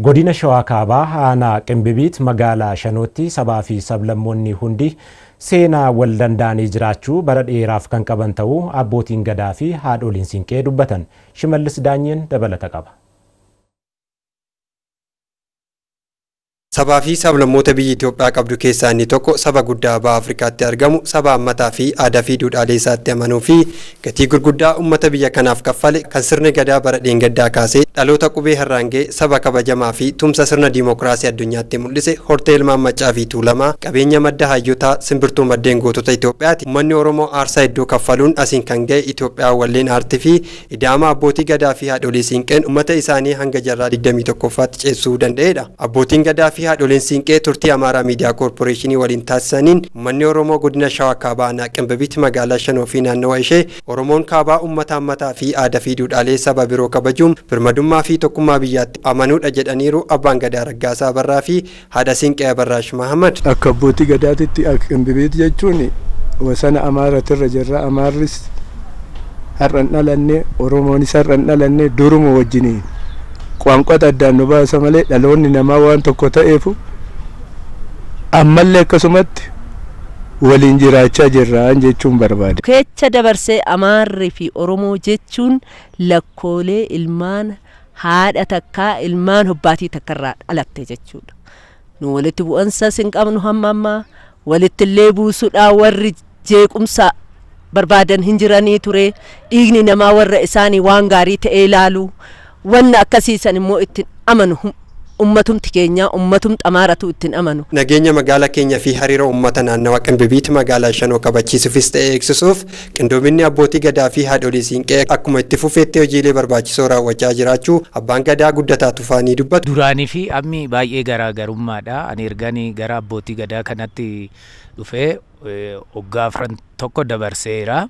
Godina Shawaa Kaabaa Aanaa Qimbibiit magaalaa Shanootti sabaa fi sablammoonni hundi seenaa wal danda'anii jiraachuu bara dheeraaf kan qaban ta'uu abbootiin gadaa fi haadholiin siinqee dubbatan. Shimallis Daanyeen dabalata qaba. Sabaa fi sablammoota biyyi Itoophiyaa qabdu keessaa inni tokko saba guddaa baha Afrikaatti argamu saba ammataa fi aadaa fi duudhaalee isaatti amanuu fi gatii gurguddaa uummata biyya kanaaf kaffale kan sirni gadaa bara gaddaa kaasee dhaloota qubee harraangee saba kabajamaa fi tumsa sirna diimokiraasii addunyaatti mul'ise hortee ilmaan maccaa fi tuulamaa qabeenya madda hayyoota simbirtuu maddeen gootota Itoophiyaati. Uummanni Oromoo aarsaa iddoo kaffaluun asiin kan ga'e Itoophiyaa walleen aartii fi idaama abbootii gadaa fi haadholii siinqeen isaanii hanga fi haadholiin siinqee turtii amaaraa miidiyaa koorporeeshinii waliin taasisaniin uummanni oromoo godina shawaa kaabaa naaqimbabitti magaalaa shanoo fi naannawa ishee oromoon kaabaa uummata hammataa fi aada fi duudhaalee saba biroo kabajuun birmadummaa fi tokkummaa biyyaatti amanuudha jedhaniiru abbaan gadaa raggaasaa barraa fi haada sinqee abarraash mahamad. akka abbootii gadaatitti naaqimbabitti jechuun wasana amaaratirra jirra amaarris har'an dhalannee oromoon isa Waaqota addaan nu baasa malee dhaloonni namaa waan tokko ta'eef ammallee akkasumatti waliin jiraachaa jirraan jechuun barbaade. Kecha dabarsee Amaarrii fi Oromoo jechuun lakkoolee ilmaan haadha takkaa ilmaan hobbaatii takkarraa dhalatte jechuudha. Nu walitti bu'aansaas hin qabnu hamma ammaa walitti illee warri jeequmsa barbaadan hin jiranii ture dhiigni namaa warra isaanii waan gaarii ta'e ilaalu. wanna akkasiisan immoo ittiin amanu ummatumti keenya uummatumti xamaaratu ittiin amanu. Nageenya magaalaa keenyaa fi hariira uummata naannawa qinbibiiti magaalaa shanoo kabachiisuufis ta'ee eegsisuuf qindoominni abbootii gadaa fi haadholii siinqee akkuma itti fufeetti hojiilee barbaachisoo raawwachaa jiraachuu abbaan gadaa guddataa faanii dubbatu. Duraanii fi ammi baay'ee garaagarummaadha. Ani erganii gara abbootii gadaa kanatti dhufee hoggaa afran tokko dabarseera.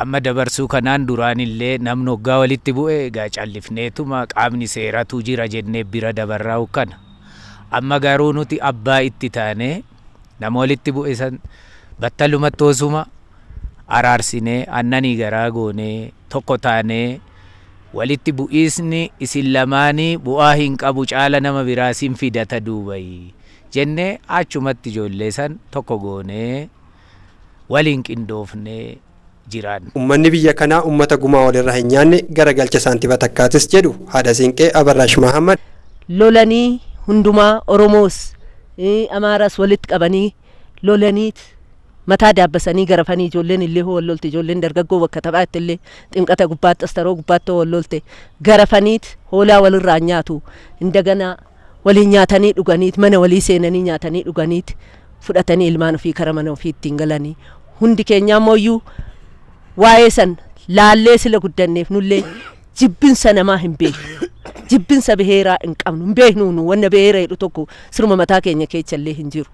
amma dabarsuu kanaan duraanillee namni hoggaa walitti bu'e egaa callifneetuma qaamni seeratu jira jennee bira dabarraa kana amma garuu nuti abbaa itti taanee nama walitti bu'e san battalumatti hoosuma araarsinee annanii garaa goonee tokko taanee walitti bu'iisni isin lamaanii bu'aa hin qabu caala nama biraa fidata duubayi jennee achumatti ijoollee san tokko goonee waliin qindoofnee jiran. Ummanni biyya kanaa ummata gumaa walirraa hin nyaanne gara galcha saantiba takkaatis jedhu haadha siinqee Abarraash Mahammad. Lolanii hundumaa Oromoos Amaaraas walitti qabanii lolaniit mataa daabbasanii garafanii ijoolleen illee hoo wallolte ijoolleen dargaggoo bakka taphaatti illee xinqata gubbaatti astaroo gubbaatti hoo wallolte garafaniit hoolaa walirraa nyaatu indaganaa waliin nyaatanii dhuganiit mana walii seenanii nyaatanii dhuganiit fudhatanii ilmaan ofii kara mana ofii ittiin galanii hundi keenyaa ammoo iyyuu waa'ee san laallee sila guddanneef nullee jibbinsa namaa hin beeknu jibbinsa biheeraa hin qabnu hin beeknu wanna biheera jedhu tokko sirma mataa keenya keechallee hin jiru.